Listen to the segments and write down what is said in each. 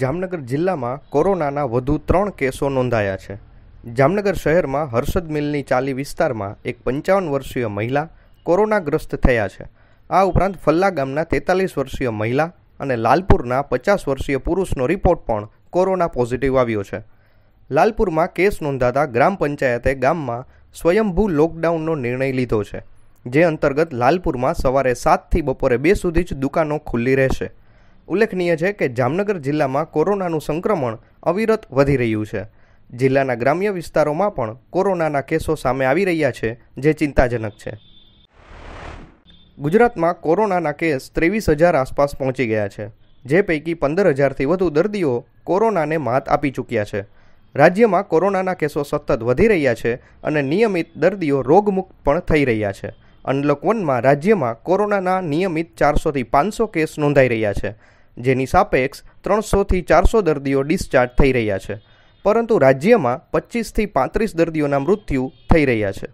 જામનગર જિલ્લામાં કોરોનાના વધુ ત્રણ કેસો નોંધાયા છે જામનગર શહેરમાં હર્ષદ મિલની ચાલી વિસ્તારમાં એક પંચાવન વર્ષીય મહિલા કોરોનાગ્રસ્ત થયા છે આ ઉપરાંત ફલ્લા ગામના તેતાલીસ વર્ષીય મહિલા અને લાલપુરના પચાસ વર્ષીય પુરુષનો રિપોર્ટ પણ કોરોના પોઝિટિવ આવ્યો છે લાલપુરમાં કેસ નોંધાતા ગ્રામ પંચાયતે ગામમાં સ્વયંભૂ લોકડાઉનનો નિર્ણય લીધો છે જે અંતર્ગત લાલપુરમાં સવારે સાતથી બપોરે બે સુધી જ દુકાનો ખુલ્લી રહેશે ઉલ્લેખનીય છે કે જામનગર જિલ્લામાં કોરોનાનું સંક્રમણ અવિરત વધી રહ્યું છે જિલ્લાના ગ્રામ્ય વિસ્તારોમાં પણ કોરોનાના કેસો સામે આવી રહ્યા છે જે ચિંતાજનક છે ગુજરાતમાં કોરોનાના કેસ ત્રેવીસ હજાર આસપાસ પહોંચી ગયા છે જે પૈકી પંદર હજારથી વધુ દર્દીઓ કોરોનાને માત આપી ચૂક્યા છે રાજ્યમાં કોરોનાના કેસો સતત વધી રહ્યા છે અને નિયમિત દર્દીઓ રોગમુક્ત પણ થઈ રહ્યા છે અનલોક વનમાં રાજ્યમાં કોરોનાના નિયમિત ચારસોથી પાંચસો કેસ નોંધાઈ રહ્યા છે જેની સાપેક્ષ ત્રણસોથી ચારસો દર્દીઓ ડિસ્ચાર્જ થઈ રહ્યા છે પરંતુ રાજ્યમાં પચીસથી પાંત્રીસ દર્દીઓના મૃત્યુ થઈ રહ્યા છે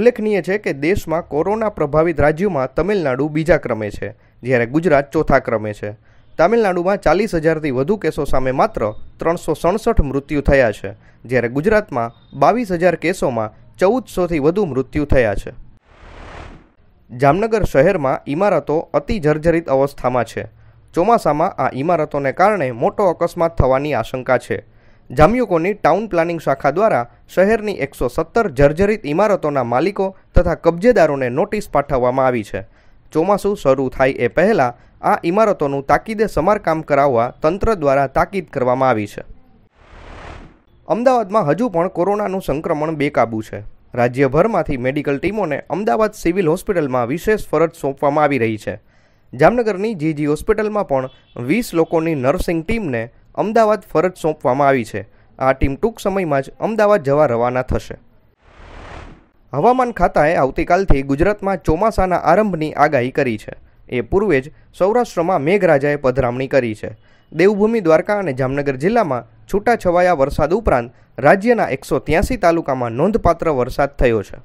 ઉલ્લેખનીય છે કે દેશમાં કોરોના પ્રભાવિત રાજ્યોમાં તમિલનાડુ બીજા ક્રમે છે જ્યારે ગુજરાત ચોથા ક્રમે છે તામિલનાડુમાં ચાલીસ હજારથી વધુ કેસો સામે માત્ર ત્રણસો સડસઠ મૃત્યુ થયા છે જ્યારે ગુજરાતમાં બાવીસ હજાર કેસોમાં ચૌદસોથી વધુ મૃત્યુ થયા છે જામનગર શહેરમાં ઇમારતો અતિ જર્જરિત અવસ્થામાં છે ચોમાસામાં આ ઇમારતોને કારણે મોટો અકસ્માત થવાની આશંકા છે જામ્યુકોની ટાઉન પ્લાનિંગ શાખા દ્વારા શહેરની એકસો સત્તર જર્જરિત ઇમારતોના માલિકો તથા કબજેદારોને નોટિસ પાઠવવામાં આવી છે ચોમાસું શરૂ થાય એ પહેલાં આ ઇમારતોનું તાકીદે સમારકામ કરાવવા તંત્ર દ્વારા તાકીદ કરવામાં આવી છે અમદાવાદમાં હજુ પણ કોરોનાનું સંક્રમણ બેકાબૂ છે રાજ્યભરમાંથી મેડિકલ ટીમોને અમદાવાદ સિવિલ હોસ્પિટલમાં વિશેષ ફરજ સોંપવામાં આવી રહી છે જામનગરની જીજી હોસ્પિટલમાં પણ વીસ લોકોની નર્સિંગ ટીમને અમદાવાદ ફરજ સોંપવામાં આવી છે આ ટીમ ટૂંક સમયમાં જ અમદાવાદ જવા રવાના થશે હવામાન ખાતાએ આવતીકાલથી ગુજરાતમાં ચોમાસાના આરંભની આગાહી કરી છે એ પૂર્વે જ સૌરાષ્ટ્રમાં મેઘરાજાએ પધરામણી કરી છે દેવભૂમિ દ્વારકા અને જામનગર જિલ્લામાં છૂટાછવાયા વરસાદ ઉપરાંત રાજ્યના એકસો તાલુકામાં નોંધપાત્ર વરસાદ થયો છે